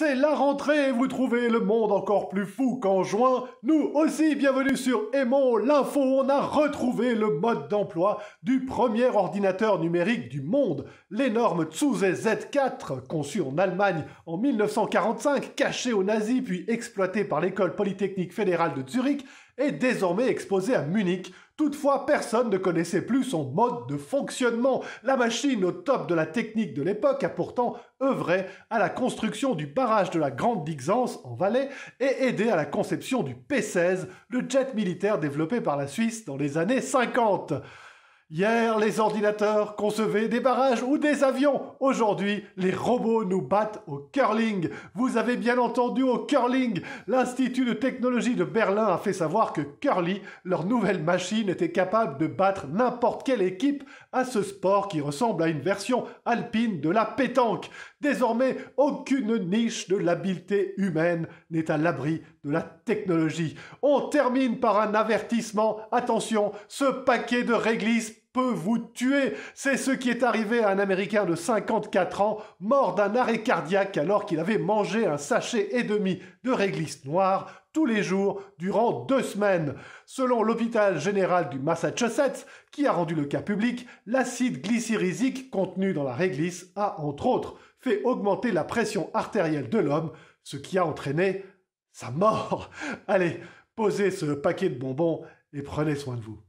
C'est la rentrée vous trouvez le monde encore plus fou qu'en juin. Nous aussi, bienvenue sur Aimons l'info. On a retrouvé le mode d'emploi du premier ordinateur numérique du monde, l'énorme Zuse Z4, conçu en Allemagne en 1945, caché aux nazis puis exploité par l'école polytechnique fédérale de Zurich, est désormais exposé à Munich Toutefois, personne ne connaissait plus son mode de fonctionnement. La machine au top de la technique de l'époque a pourtant œuvré à la construction du barrage de la Grande Dixence en Valais et aidé à la conception du P-16, le jet militaire développé par la Suisse dans les années 50. Hier, les ordinateurs concevaient des barrages ou des avions. Aujourd'hui, les robots nous battent au curling. Vous avez bien entendu au curling. L'Institut de technologie de Berlin a fait savoir que Curly, leur nouvelle machine, était capable de battre n'importe quelle équipe à ce sport qui ressemble à une version alpine de la pétanque. Désormais, aucune niche de l'habileté humaine n'est à l'abri de la technologie. On termine par un avertissement. Attention, ce paquet de réglisse vous tuer. C'est ce qui est arrivé à un Américain de 54 ans, mort d'un arrêt cardiaque alors qu'il avait mangé un sachet et demi de réglisse noire tous les jours durant deux semaines. Selon l'hôpital général du Massachusetts, qui a rendu le cas public, l'acide glycyrrhizique contenu dans la réglisse a, entre autres, fait augmenter la pression artérielle de l'homme, ce qui a entraîné sa mort. Allez, posez ce paquet de bonbons et prenez soin de vous.